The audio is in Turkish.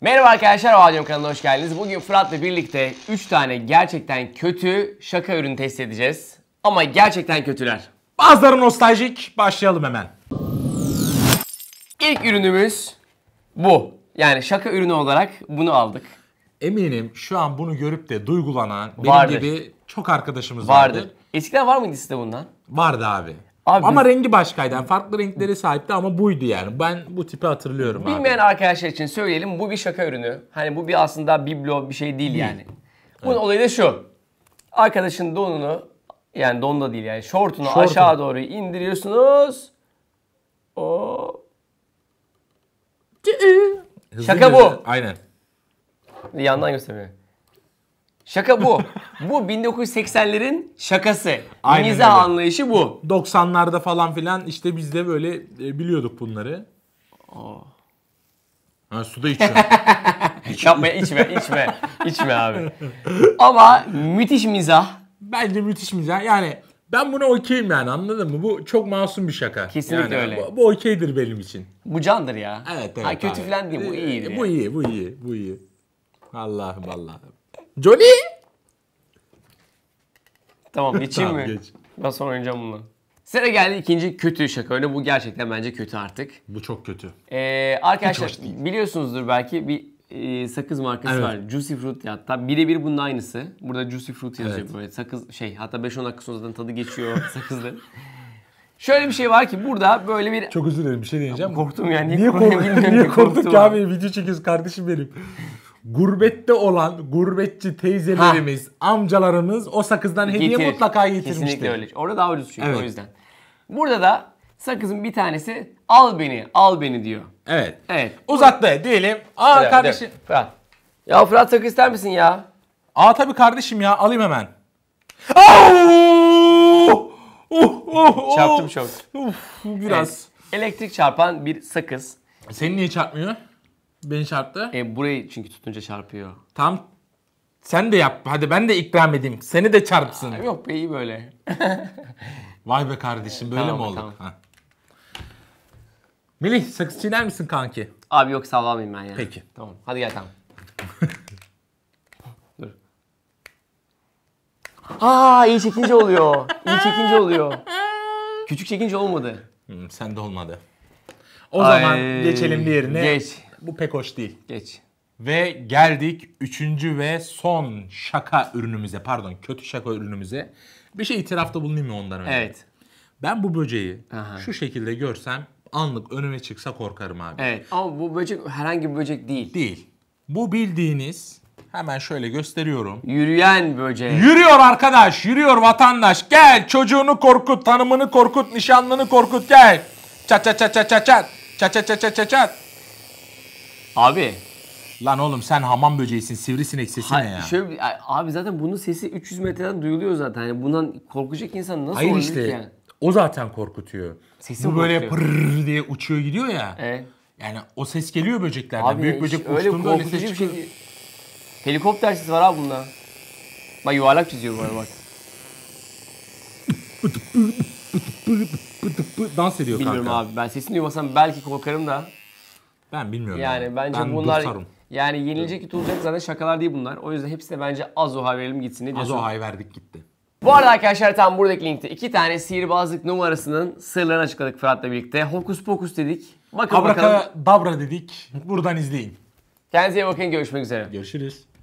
Merhaba arkadaşlar, Ovadyom kanalına hoş geldiniz. Bugün Fırat'la birlikte 3 tane gerçekten kötü şaka ürünü test edeceğiz. Ama gerçekten kötüler. Bazıları nostaljik. Başlayalım hemen. İlk ürünümüz bu. Yani şaka ürünü olarak bunu aldık. Eminim şu an bunu görüp de duygulanan benim Vardır. gibi çok arkadaşımız vardır. Vardır. Eskiden var mıydı sizde bundan? Vardı abi. Abi, ama rengi başkaydı. Yani farklı renklere sahipti ama buydu yani. Ben bu tipi hatırlıyorum Bilmeyen abi. arkadaşlar için söyleyelim. Bu bir şaka ürünü. Hani bu bir aslında biblo bir şey değil yani. Bunun evet. olayı da şu. Arkadaşın donunu yani don da değil yani şortunu Şortun. aşağı doğru indiriyorsunuz. O Şaka bu. Aynen. Yandan gösteriyor. Şaka bu. bu 1980'lerin şakası. Aynen anlayışı bu. 90'larda falan filan işte biz de böyle e, biliyorduk bunları. Oh. Ha, su da içiyor. Yapma içme içme. içme abi. Ama müthiş mizah. Bence müthiş mizah. Yani ben buna okeyim yani anladın mı? Bu çok masum bir şaka. Kesinlikle yani, öyle. Bu, bu okeydir benim için. Bu candır ya. Evet evet. Ha, kötü abi. falan değil bu e, iyi. Bu iyi bu iyi bu iyi. Allah'ım Allah'ım. Johnny! Tamam geçeyim tamam, mi? Geç. Ben sonra oynayacağım bunu. Sıra geldi ikinci kötü şaka. Öyle bu gerçekten bence kötü artık. Bu çok kötü. Ee, arkadaşlar biliyorsunuzdur belki bir e, sakız markası evet. var. Juicy Fruit ya. Tabi birebir bunun aynısı. Burada Juicy Fruit yazıyor evet. böyle. Sakız şey hatta 5-10 dakika sonra zaten tadı geçiyor sakızların. Şöyle bir şey var ki burada böyle bir... Çok özür dilerim bir şey diyeceğim. Korktum yani. Niye, kork niye korktuk, niye korktuk abi? Video çekiyoruz kardeşim benim gurbette olan gurbetçi teyzelerimiz, ha. amcalarımız o sakızdan hediye Getirir. mutlaka getirmiştir. Kesinlikle öyle. Orada daha ucuz çünkü evet. o yüzden. Burada da sakızın bir tanesi al beni, al beni diyor. Evet. Evet. Uzattı diyelim. Aa Selam, kardeşim. Fırat. Ya Fırat sakız ister misin ya? Aa tabii kardeşim ya alayım hemen. Oh, Çarptım çok. Uf, biraz. Evet. Elektrik çarpan bir sakız. Seni niye çarpmıyor? Beni çarptı. E burayı çünkü tutunca çarpıyor. Tam sen de yap. Hadi ben de ikram edeyim. Seni de çarpsın. Aa, yok be iyi böyle. Vay be kardeşim böyle Tamam, mi oldu? tamam. Melih sakız çiğner misin kanki? Abi yok sallamayayım ben ya. Peki. Tamam hadi gel tamam. Dur. Aa iyi çekince oluyor. İyi çekince oluyor. Küçük çekince olmadı. Hmm, sen de olmadı. O zaman geçelim diğerine. Geç. Bu pek hoş değil. Geç. Ve geldik üçüncü ve son şaka ürünümüze pardon kötü şaka ürünümüze. Bir şey itirafta bulunayım mı ondan önce? Evet. Ben bu böceği Aha. şu şekilde görsem anlık önüme çıksa korkarım abi. Evet ama bu böcek herhangi bir böcek değil. Değil. Bu bildiğiniz hemen şöyle gösteriyorum. Yürüyen böcek. Yürüyor arkadaş yürüyor vatandaş gel çocuğunu korkut tanımını korkut nişanlını korkut gel. Çat çat çat çat çat çat çat çat çat çat çat. Abi. Lan oğlum sen hamam böceğisin sivrisinek sesi ne ya? Şöyle, abi zaten bunun sesi 300 metreden duyuluyor zaten. Yani bundan korkacak insan nasıl Hayır olabilir işte. ki yani? O zaten korkutuyor. Sesi Bu böyle korkutuyor. diye uçuyor gidiyor ya. Evet. Yani o ses geliyor böceklerden. Abi Büyük böcek hiç uçtuğunda öyle korkutucu ses bir şey Helikopter sesi var abi bunda. Bak yuvarlak çiziyor bu bak. Dans ediyor Bilmiyorum kanka. abi ben sesini duymasam belki korkarım da. Ben bilmiyorum. Yani, yani. bence ben bunlar durtarım. yani yenilecek yutulacak zaten şakalar değil bunlar. O yüzden hepsi de bence az oha verelim gitsin. Ne diyorsun? Az ohay verdik gitti. Bu arada arkadaşlar tam buradaki linkte iki tane sihirbazlık numarasının sırlarını açıkladık Fırat'la birlikte. Hokus pokus dedik. Bakın Abraka, bakalım. Dabra dedik. Buradan izleyin. Kendinize iyi bakın. Görüşmek üzere. Görüşürüz.